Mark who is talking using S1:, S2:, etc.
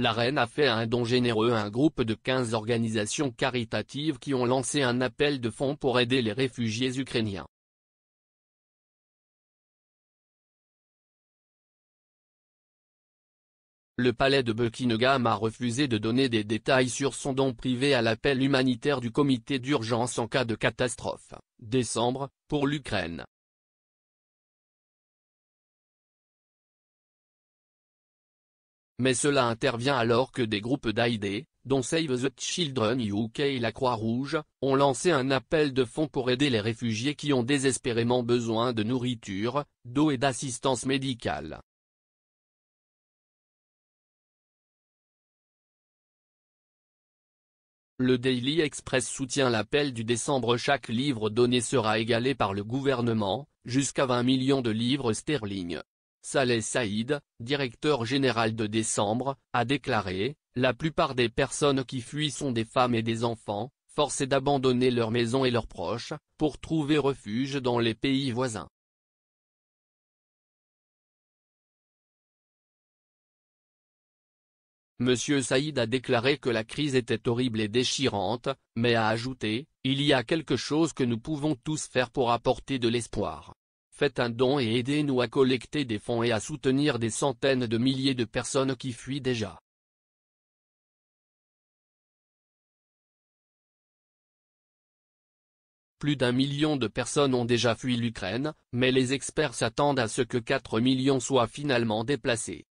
S1: la reine a fait un don généreux à un groupe de 15 organisations caritatives qui ont lancé un appel de fonds pour aider les
S2: réfugiés ukrainiens. Le palais de Buckingham a refusé de donner des
S1: détails sur son don privé à l'appel humanitaire du comité d'urgence en cas de catastrophe,
S2: décembre, pour l'Ukraine. Mais cela intervient alors que des groupes d'ID,
S1: dont Save the Children UK et la Croix-Rouge, ont lancé un appel de fonds pour aider les réfugiés qui ont désespérément besoin de nourriture, d'eau et d'assistance médicale.
S2: Le Daily Express soutient l'appel du décembre chaque livre
S1: donné sera égalé par le gouvernement, jusqu'à 20 millions de livres sterling. Saleh Saïd, directeur général de décembre, a déclaré, La plupart des personnes qui fuient sont des femmes et des enfants, forcés d'abandonner leurs maisons et leurs proches,
S2: pour trouver refuge dans les pays voisins. Monsieur Saïd a déclaré
S1: que la crise était horrible et déchirante, mais a ajouté, Il y a quelque chose que nous pouvons tous faire pour apporter de l'espoir faites un don et aidez-nous à collecter des fonds et à
S2: soutenir des centaines de milliers de personnes qui fuient déjà. Plus d'un
S1: million de personnes ont déjà fui l'Ukraine, mais les experts s'attendent à ce que 4 millions soient
S2: finalement déplacés.